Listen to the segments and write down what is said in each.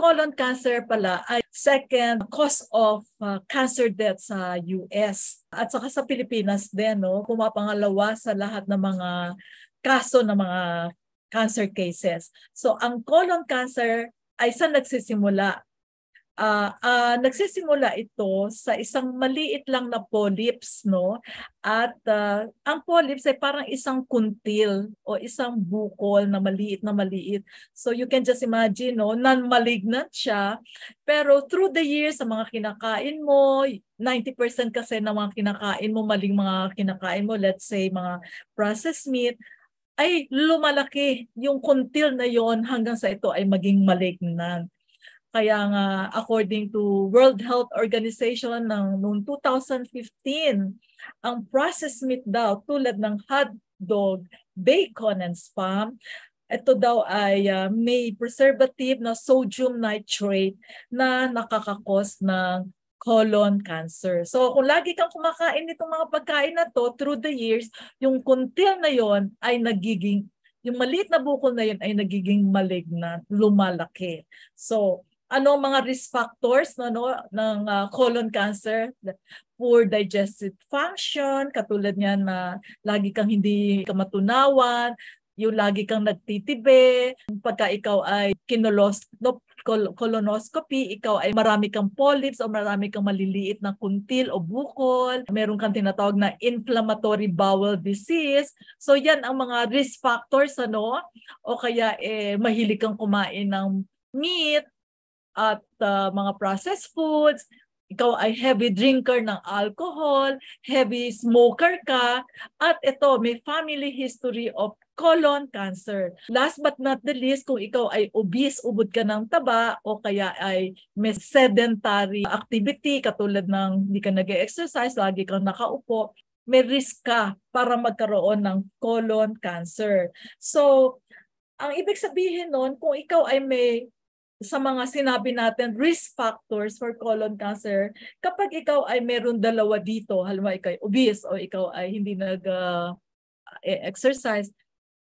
colon cancer pala ay second cause of uh, cancer death sa US. At saka sa Pilipinas din, no, pumapangalawa sa lahat ng mga kaso ng mga cancer cases. So ang colon cancer ay saan nagsisimula? Uh, uh, nagsisimula ito sa isang maliit lang na polyps, no? At uh, ang polyps ay parang isang kuntil o isang bukol na maliit na maliit. So you can just imagine, no? Non-malignant siya. Pero through the years, sa mga kinakain mo, 90% kasi ng mga kinakain mo, maling mga kinakain mo, let's say mga processed meat, ay lumalaki yung kuntil na yon hanggang sa ito ay maging malignant. Kaya nga according to World Health Organization ng noong 2015, ang processed meat daw tulad ng hot dog, bacon and spam, ito daw ay uh, may preservative na sodium nitrate na nakakakos ng colon cancer. So kung lagi kang kumakain nitong mga pagkain na to through the years, yung kuntil na yon ay nagiging yung maliit na bukol na yun ay nagiging malignant, lumalaki. So, ano mga risk factors no, no ng uh, colon cancer poor digestive function katulad niyan na lagi kang hindi ka yung lagi kang nagtitibe pagka ikaw ay kinolos no, colonoscopy ikaw ay marami kang polyps o marami kang maliliit na kuntil o bukol meron kang tinatawag na inflammatory bowel disease so yan ang mga risk factors ano o kaya eh mahilig kang kumain ng meat at uh, mga processed foods, ikaw ay heavy drinker ng alcohol, heavy smoker ka, at ito, may family history of colon cancer. Last but not the least, kung ikaw ay obese, ubod ka ng taba, o kaya ay may sedentary activity, katulad ng hindi ka nag-exercise, lagi kang nakaupo, may risk ka para magkaroon ng colon cancer. So, ang ibig sabihin nun, kung ikaw ay may sa mga sinabi natin, risk factors for colon cancer, kapag ikaw ay meron dalawa dito, halimbawa ikaw ay obese o ikaw ay hindi nag-exercise, ah, e,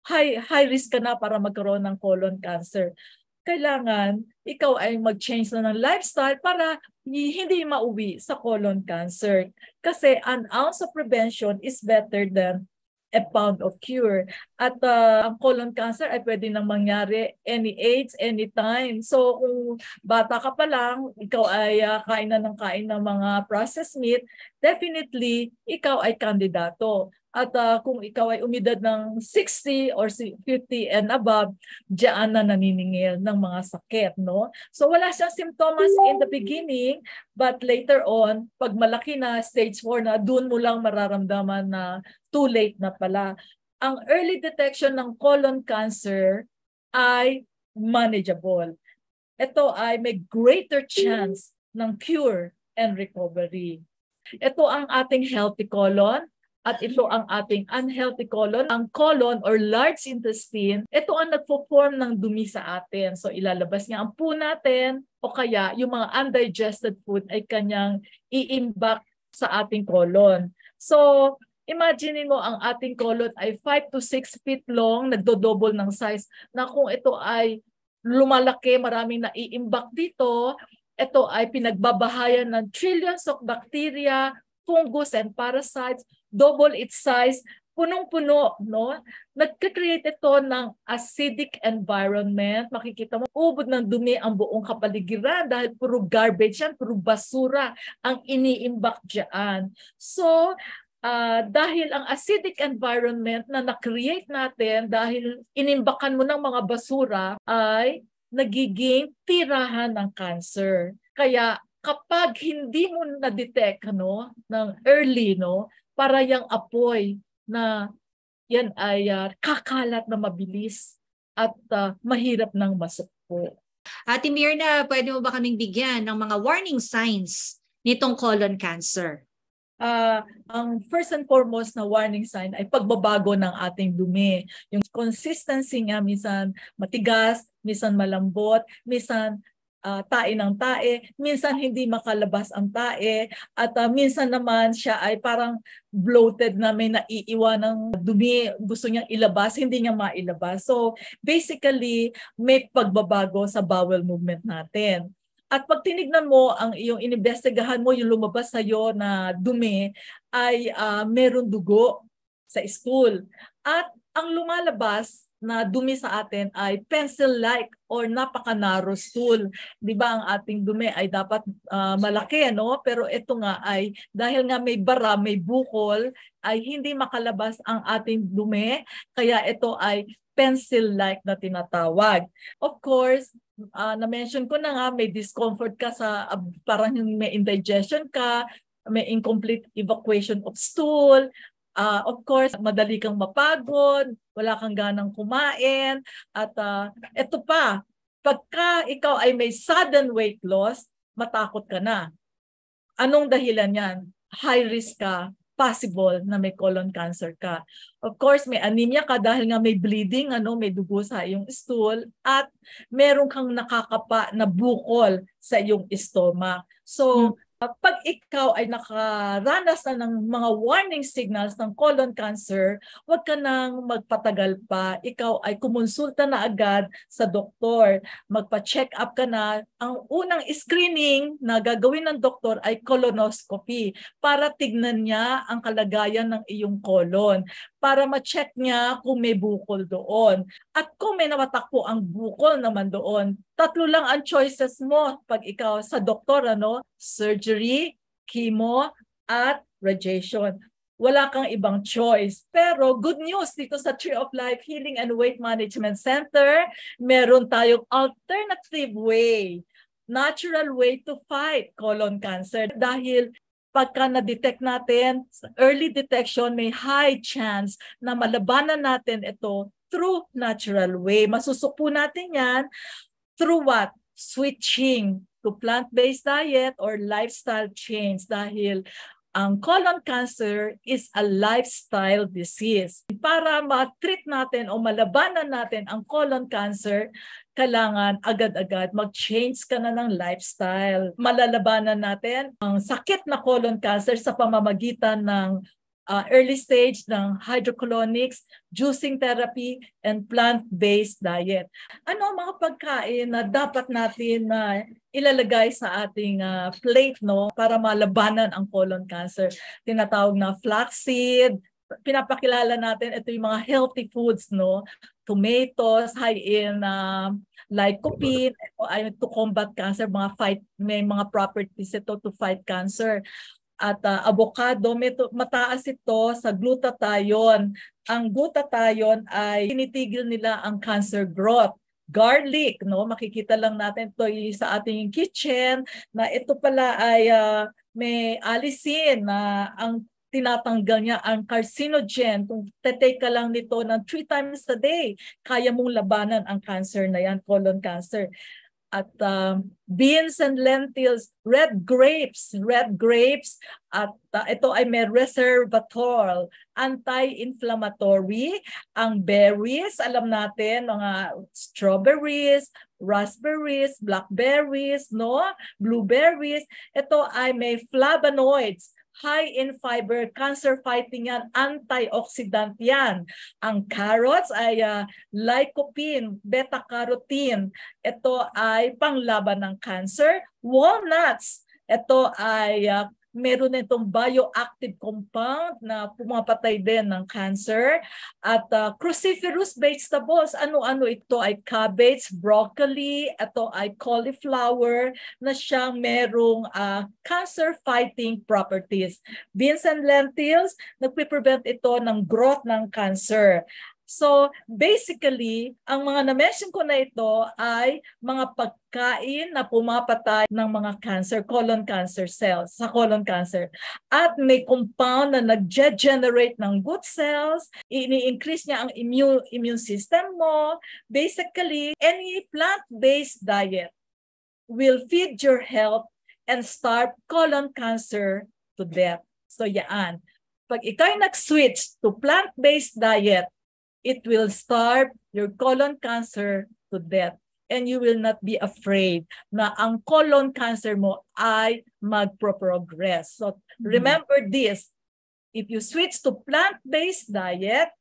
high, high risk ka na para magkaroon ng colon cancer. Kailangan ikaw ay mag-change na ng lifestyle para hindi mauwi sa colon cancer. Kasi an ounce of prevention is better than a pound of cure. At uh, ang colon cancer ay pwede nang mangyari any age, any time. So kung bata ka pa lang, ikaw ay uh, kain na ng kain ng mga processed meat, definitely ikaw ay kandidato. At uh, kung ikaw ay umidad ng 60 or 50 and above, diyan na naniningil ng mga sakit. No? So wala siyang symptoms in the beginning, but later on, pag malaki na, stage 4 na, doon mo lang mararamdaman na too late na pala. Ang early detection ng colon cancer ay manageable. Ito ay may greater chance ng cure and recovery. Ito ang ating healthy colon at ito ang ating unhealthy colon. Ang colon or large intestine, ito ang nagpo-form ng dumi sa atin. So ilalabas niya ang poo natin o kaya yung mga undigested food ay kanyang i-impact sa ating colon. So Imagine mo ang ating kolot ay 5 to 6 feet long, nagdo-double ng size, na kung ito ay lumalaki, maraming naiimbak dito, ito ay pinagbabahayan ng trillions of bacteria, fungus, and parasites, double its size, punong-puno, no? Nagka-create ito ng acidic environment. Makikita mo, ubod ng dumi ang buong kapaligiran dahil puro garbage yan, puro basura ang iniimbak dyan. So, uh, dahil ang acidic environment na na-create natin dahil inimbakan mo ng mga basura ay nagiging tirahan ng cancer. Kaya kapag hindi mo na-detect no, ng early, no, para yung apoy na yan ay uh, kakalat na mabilis at uh, mahirap ng masukpo. Ate Mirna, pwede mo ba kaming bigyan ng mga warning signs nitong colon cancer? uh, ang first and foremost na warning sign ay pagbabago ng ating dumi. Yung consistency niya, minsan matigas, minsan malambot, minsan uh, tae ng tae, minsan hindi makalabas ang tae, at uh, minsan naman siya ay parang bloated na may naiiwan ng dumi, gusto niyang ilabas, hindi niya mailabas. So basically, may pagbabago sa bowel movement natin. At pag tinignan mo ang iyong inimbestigahan mo, yung lumabas sa iyo na dumi ay uh, ah, meron dugo sa stool. At ang lumalabas na dumi sa atin ay pencil-like or napaka-narrow stool. 'Di ba ang ating dumi ay dapat uh, malaki ano, pero ito nga ay dahil nga may bara, may bukol, ay hindi makalabas ang ating dumi, kaya ito ay pencil-like na tinatawag. Of course, uh, na-mention ko na nga, may discomfort ka sa, uh, parang may indigestion ka, may incomplete evacuation of stool, Uh, of course, madali kang mapagod, wala kang ganang kumain, at uh, ah, ito pa, pagka ikaw ay may sudden weight loss, matakot ka na. Anong dahilan yan? High risk ka possible na may colon cancer ka. Of course, may anemia ka dahil nga may bleeding, ano, may dugo sa iyong stool at meron kang nakakapa na bukol sa iyong istoma. So, hmm pag ikaw ay nakaranas na ng mga warning signals ng colon cancer, huwag ka nang magpatagal pa. Ikaw ay kumonsulta na agad sa doktor. Magpa-check up ka na. Ang unang screening na gagawin ng doktor ay colonoscopy para tignan niya ang kalagayan ng iyong colon para ma-check niya kung may bukol doon. At kung may nawatak po ang bukol naman doon, tatlo lang ang choices mo pag ikaw sa doktor, ano? Surgery, chemo, at radiation wala kang ibang choice. Pero good news dito sa Tree of Life Healing and Weight Management Center, meron tayong alternative way natural way to fight colon cancer dahil pagka na-detect natin, early detection, may high chance na malabanan natin ito through natural way. Masusuko natin yan through what? Switching to plant-based diet or lifestyle change dahil ang colon cancer is a lifestyle disease. Para ma-treat natin o malabanan natin ang colon cancer, kailangan agad-agad mag-change ka na ng lifestyle. Malalabanan natin ang sakit na colon cancer sa pamamagitan ng uh, early stage ng hydrocolonics, juicing therapy, and plant-based diet. Ano ang mga pagkain na dapat natin na uh, ilalagay sa ating uh, plate no para malabanan ang colon cancer? Tinatawag na flaxseed, pinapakilala natin ito yung mga healthy foods no tomatoes high in uh, um, lycopene to combat cancer mga fight may mga properties ito to fight cancer at uh, avocado, mataas ito sa glutathione. Ang glutathione ay tinitigil nila ang cancer growth. Garlic, no? Makikita lang natin ito sa ating kitchen na ito pala ay uh, may alisin na uh, ang tinatanggal niya ang carcinogen. Kung tetake ka lang nito ng three times a day, kaya mong labanan ang cancer na yan, colon cancer at uh, beans and lentils, red grapes, red grapes at uh, ito ay may resveratrol, anti-inflammatory, ang berries, alam natin mga strawberries, raspberries, blackberries, no, blueberries, ito ay may flavonoids, high in fiber, cancer fighting yan, antioxidant yan. Ang carrots ay uh, lycopene, beta-carotene. Ito ay panglaban ng cancer. Walnuts, ito ay uh, meron na itong bioactive compound na pumapatay din ng cancer. At uh, cruciferous vegetables, ano-ano ito ay cabbage, broccoli, ito ay cauliflower na siyang merong uh, ah, cancer-fighting properties. Beans and lentils, nagpiprevent ito ng growth ng cancer. So basically, ang mga na-mention ko na ito ay mga pagkain na pumapatay ng mga cancer, colon cancer cells, sa colon cancer. At may compound na nag-generate ng good cells, ini-increase niya ang immune, immune system mo. Basically, any plant-based diet will feed your health and starve colon cancer to death. So yaan. Pag ikaw nag-switch to plant-based diet, It will starve your colon cancer to death and you will not be afraid na ang colon cancer mo ay magpro-progress. So mm-hmm. remember mm-hmm. this, if you switch to plant-based diet,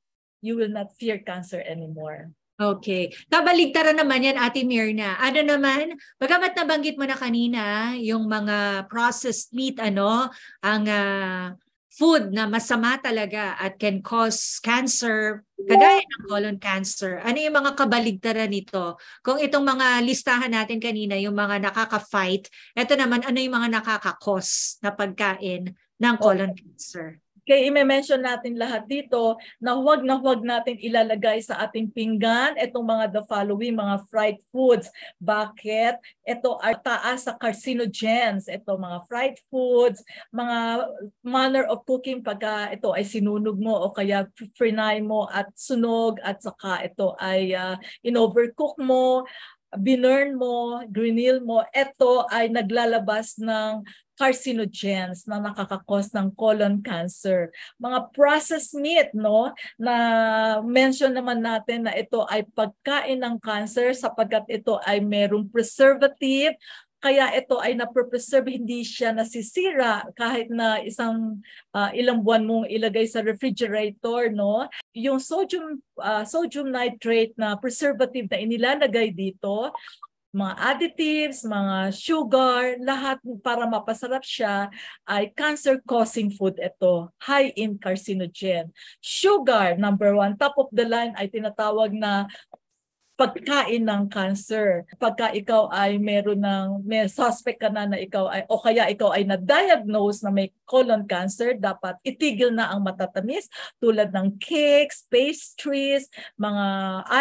you will not fear cancer anymore. Okay. Kabaligtaran naman yan, Ate Mirna. Ano naman, bagamat nabanggit mo na kanina yung mga processed meat, ano, ang uh, food na masama talaga at can cause cancer, kagaya ng colon cancer, ano yung mga kabaligtaran nito? Kung itong mga listahan natin kanina, yung mga nakaka-fight, ito naman, ano yung mga nakaka-cause na pagkain ng colon cancer? Kaya i-mention natin lahat dito na huwag na huwag natin ilalagay sa ating pinggan itong mga the following, mga fried foods. Bakit? Ito ay taas sa carcinogens. Ito mga fried foods, mga manner of cooking pagka ito ay sinunog mo o kaya frinay mo at sunog at saka ito ay uh, in-overcook mo binurn mo, grenil mo, ito ay naglalabas ng carcinogens na nakakakos ng colon cancer. Mga processed meat, no, na mention naman natin na ito ay pagkain ng cancer sapagkat ito ay merong preservative kaya ito ay na-preserve, hindi siya nasisira kahit na isang uh, ilang buwan mong ilagay sa refrigerator, no? Yung sodium uh, sodium nitrate na preservative na inilalagay dito, mga additives, mga sugar, lahat para mapasarap siya ay cancer-causing food ito, high in carcinogen. Sugar, number one, top of the line ay tinatawag na pagkain ng cancer. Pagka ikaw ay meron ng, may suspect ka na na ikaw ay, o kaya ikaw ay na-diagnose na may colon cancer, dapat itigil na ang matatamis tulad ng cakes, pastries, mga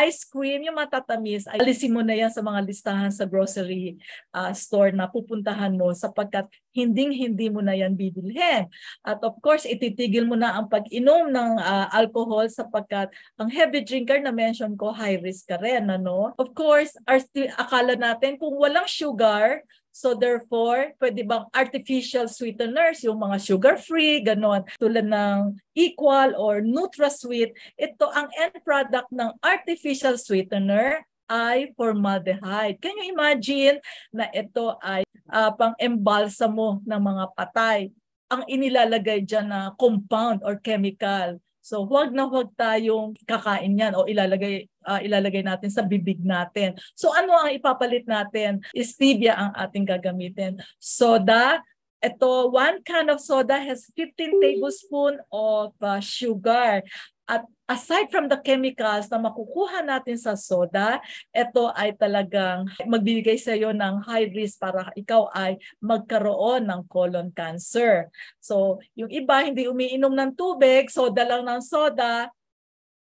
ice cream, yung matatamis, ay alisin mo na yan sa mga listahan sa grocery uh, store na pupuntahan mo sapagkat hinding-hindi mo na yan bibilhin. At of course, ititigil mo na ang pag-inom ng uh, alcohol sapagkat ang heavy drinker na mention ko, high risk ka rin na, no? Of course, our, akala natin kung walang sugar, So therefore, pwede bang artificial sweeteners, yung mga sugar-free, ganon, tulad ng Equal or NutraSweet, ito ang end product ng artificial sweetener ay formaldehyde. Can you imagine na ito ay uh, pang-embalsamo ng mga patay? Ang inilalagay dyan na compound or chemical So huwag na huwag tayong kakain yan o ilalagay uh, ilalagay natin sa bibig natin. So ano ang ipapalit natin? Stevia ang ating gagamitin. Soda, ito, one can of soda has 15 tablespoon of uh, sugar. At aside from the chemicals na makukuha natin sa soda, ito ay talagang magbibigay sa iyo ng high risk para ikaw ay magkaroon ng colon cancer. So, yung iba hindi umiinom ng tubig, soda lang ng soda,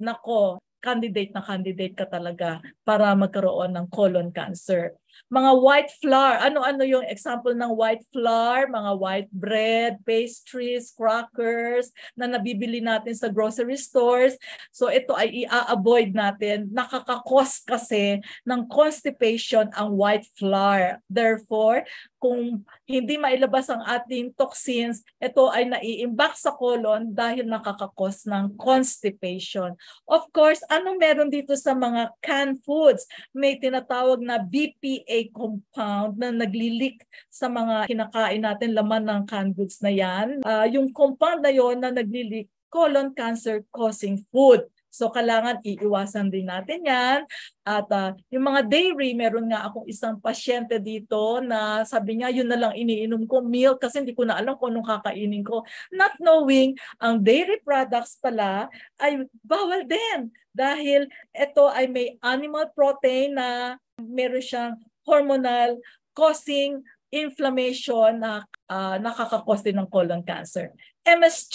nako, candidate na candidate ka talaga para magkaroon ng colon cancer mga white flour. Ano-ano yung example ng white flour, mga white bread, pastries, crackers na nabibili natin sa grocery stores. So ito ay i-avoid natin. Nakakakos kasi ng constipation ang white flour. Therefore, kung hindi mailabas ang ating toxins, ito ay naiimbak sa colon dahil nakakakos ng constipation. Of course, ano meron dito sa mga canned foods? May tinatawag na BP a compound na naglilik sa mga kinakain natin laman ng canned goods na yan. Uh, yung compound na yon na naglilik colon cancer causing food. So kailangan iiwasan din natin yan. At uh, yung mga dairy, meron nga akong isang pasyente dito na sabi niya, yun na lang iniinom ko, milk, kasi hindi ko na alam kung anong kakainin ko. Not knowing, ang dairy products pala ay bawal din. Dahil ito ay may animal protein na meron siyang hormonal, causing inflammation na uh, nakakakos din ng colon cancer. MSG,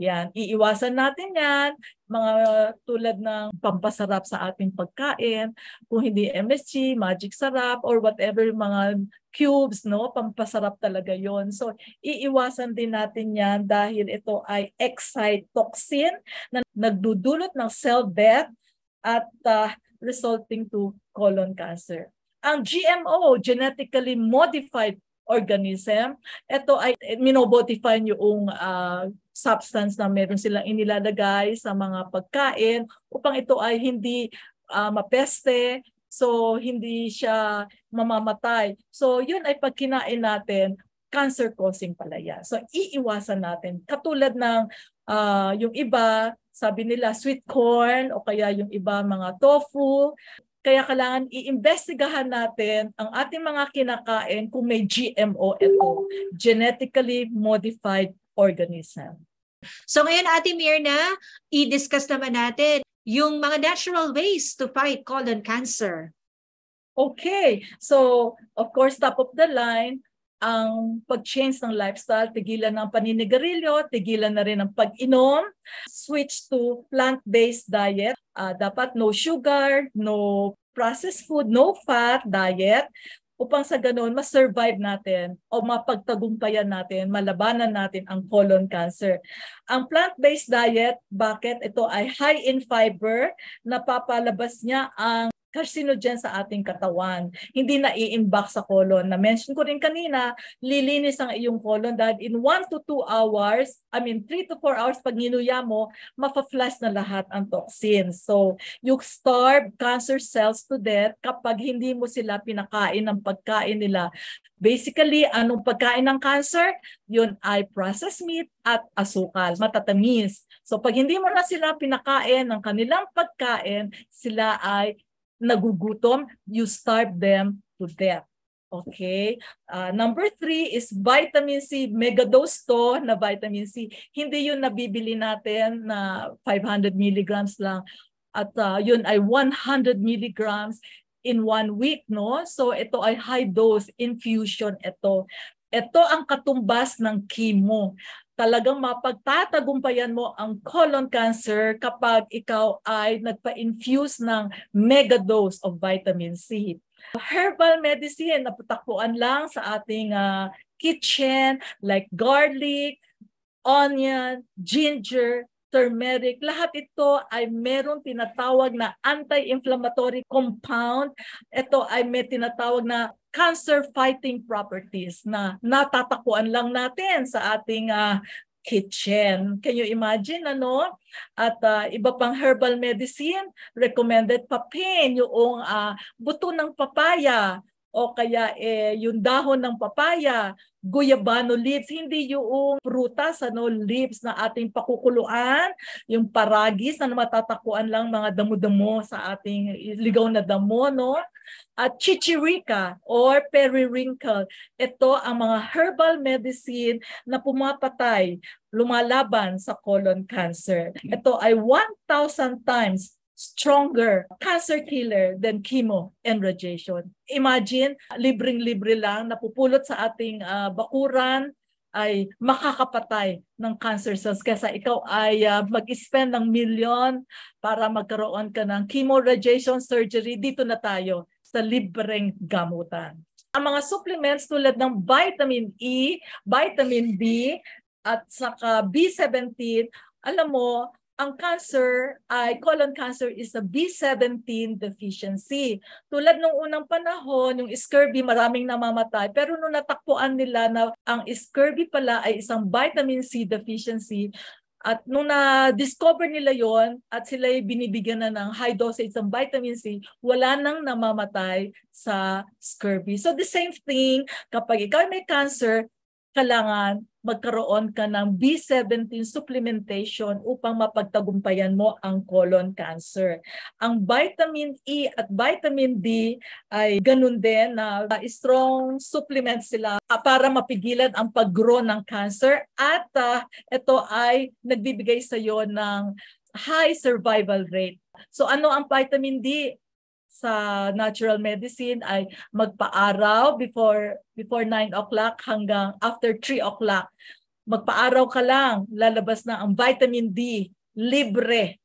yan, iiwasan natin yan. Mga tulad ng pampasarap sa ating pagkain, kung hindi MSG, magic sarap, or whatever mga cubes, no? pampasarap talaga yon So, iiwasan din natin yan dahil ito ay excite toxin na nagdudulot ng cell death at uh, resulting to colon cancer. Ang GMO, genetically modified organism, ito ay minobodify yung uh, substance na meron silang inilalagay sa mga pagkain upang ito ay hindi uh, mapeste, so hindi siya mamamatay. So yun ay pag kinain natin, cancer-causing pala yan. So iiwasan natin. Katulad ng uh, yung iba, sabi nila sweet corn o kaya yung iba mga tofu, kaya kailangan iimbestigahan natin ang ating mga kinakain kung may GMO ito, genetically modified organism. So ngayon, Ate Mirna, i-discuss naman natin yung mga natural ways to fight colon cancer. Okay. So, of course, top of the line, ang pag-change ng lifestyle, tigilan ng paninigarilyo, tigilan na rin ang pag-inom, switch to plant-based diet. Uh, dapat no sugar, no processed food, no fat diet upang sa ganun, ma-survive natin o mapagtagumpayan natin, malabanan natin ang colon cancer. Ang plant-based diet, bakit? Ito ay high in fiber, napapalabas niya ang carcinogen sa ating katawan. Hindi na i-imbak sa colon. Na-mention ko rin kanina, lilinis ang iyong colon dahil in 1 to 2 hours, I mean 3 to 4 hours pag ninuya mo, mafa-flush na lahat ang toxins. So, you starve cancer cells to death kapag hindi mo sila pinakain ng pagkain nila. Basically, anong pagkain ng cancer? Yun ay processed meat at asukal, matatamis. So, pag hindi mo na sila pinakain ng kanilang pagkain, sila ay nagugutom, you starve them to death. Okay? Uh, number three is vitamin C. Megadose to na vitamin C. Hindi yun nabibili natin na 500 milligrams lang. At uh, yun ay 100 milligrams in one week, no? So ito ay high dose infusion ito. Ito ang katumbas ng chemo talagang mapagtatagumpayan mo ang colon cancer kapag ikaw ay nagpa-infuse ng mega dose of vitamin C. Herbal medicine, napatakpuan lang sa ating uh, kitchen like garlic, onion, ginger, turmeric, lahat ito ay merong tinatawag na anti-inflammatory compound. Ito ay may tinatawag na cancer-fighting properties na natatakuan lang natin sa ating uh, kitchen. Can you imagine ano? At uh, iba pang herbal medicine, recommended pa papain, yung uh, buto ng papaya, o kaya eh, yung dahon ng papaya, guyabano leaves, hindi yung prutas, ano, leaves na ating pakukuluan, yung paragis na matatakuan lang mga damo-damo sa ating ligaw na damo, no? At chichirica or periwinkle, ito ang mga herbal medicine na pumapatay, lumalaban sa colon cancer. Ito ay 1,000 times stronger cancer killer than chemo and radiation. Imagine, libreng-libre lang, napupulot sa ating uh, bakuran, ay makakapatay ng cancer cells kesa ikaw ay uh, mag-spend ng milyon para magkaroon ka ng chemo radiation surgery dito na tayo sa libreng gamutan. Ang mga supplements tulad ng vitamin E, vitamin B at saka B17, alam mo, ang cancer, ay colon cancer is a B17 deficiency. Tulad nung unang panahon, yung scurvy maraming namamatay, pero nung natakpuan nila na ang scurvy pala ay isang vitamin C deficiency, at nung na-discover nila yon at sila ay binibigyan na ng high dosage ng vitamin C, wala nang namamatay sa scurvy. So the same thing, kapag ikaw may cancer, kailangan magkaroon ka ng B17 supplementation upang mapagtagumpayan mo ang colon cancer. Ang vitamin E at vitamin D ay ganun din na uh, strong supplement sila uh, para mapigilan ang paggrow ng cancer at uh, ito ay nagbibigay sa iyo ng high survival rate. So ano ang vitamin D? sa natural medicine ay magpaaraw before before 9 o'clock hanggang after 3 o'clock. Magpaaraw ka lang, lalabas na ang vitamin D libre.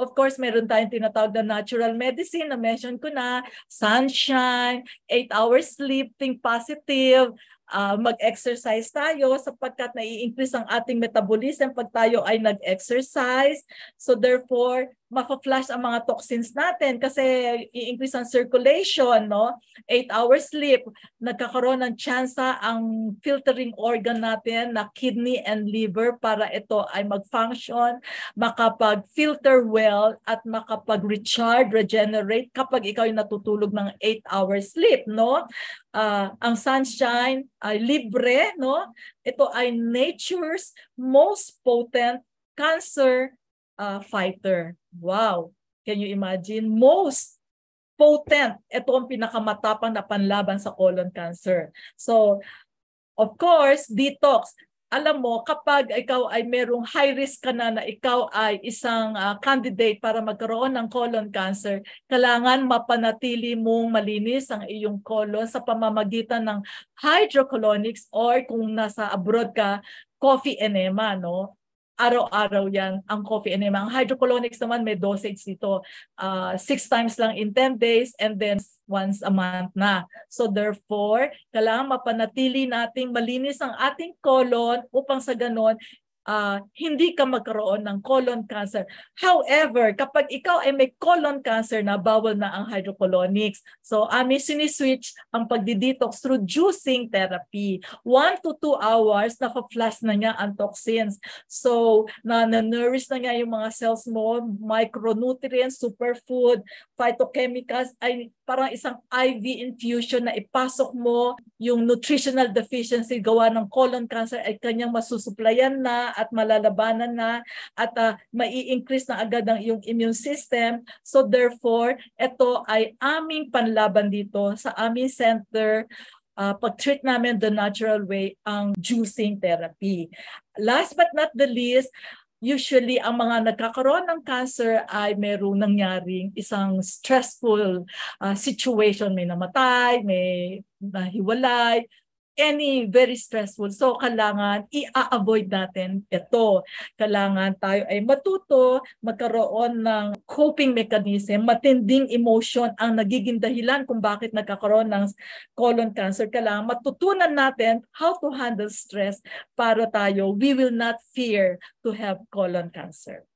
Of course, meron tayong tinatawag na natural medicine na mention ko na, sunshine, 8 hours sleep, think positive, uh, mag-exercise tayo sapagkat nai-increase ang ating metabolism pag tayo ay nag-exercise. So therefore, mapa-flush ang mga toxins natin kasi i-increase ang circulation, no? 8 hours sleep, nagkakaroon ng chance ang filtering organ natin na kidney and liver para ito ay mag-function, makapag-filter well at makapag-recharge, regenerate kapag ikaw ay natutulog ng 8 hours sleep, no? Uh, ang sunshine ay libre, no? Ito ay nature's most potent cancer uh, fighter Wow! Can you imagine? Most potent. Ito ang pinakamatapang na panlaban sa colon cancer. So, of course, detox. Alam mo, kapag ikaw ay merong high risk ka na na ikaw ay isang uh, candidate para magkaroon ng colon cancer, kailangan mapanatili mong malinis ang iyong colon sa pamamagitan ng hydrocolonics or kung nasa abroad ka, coffee enema, no? araw-araw yan ang coffee enema. Ang hydrocolonics naman may dosage dito. Uh, six times lang in 10 days and then once a month na. So therefore, kailangan mapanatili nating malinis ang ating colon upang sa ganon uh, hindi ka magkaroon ng colon cancer. However, kapag ikaw ay may colon cancer na, bawal na ang hydrocolonics. So, amin siniswitch ang pagdidetox through juicing therapy. 1 to 2 hours, naka-flush na niya ang toxins. So, na-nourish na niya yung mga cells mo, micronutrients, superfood, phytochemicals, ay parang isang IV infusion na ipasok mo yung nutritional deficiency gawa ng colon cancer ay kanyang masusuplayan na at malalabanan na at uh, mai-increase na agad ang iyong immune system. So therefore, ito ay aming panlaban dito sa aming center uh, pag-treat namin the natural way ang juicing therapy. Last but not the least, usually ang mga nagkakaroon ng cancer ay merong nangyaring isang stressful uh, situation. May namatay, may nahiwalay, any very stressful. So, kailangan i-avoid natin ito. Kailangan tayo ay matuto, magkaroon ng coping mechanism, matinding emotion ang nagiging dahilan kung bakit nagkakaroon ng colon cancer. Kailangan matutunan natin how to handle stress para tayo, we will not fear to have colon cancer.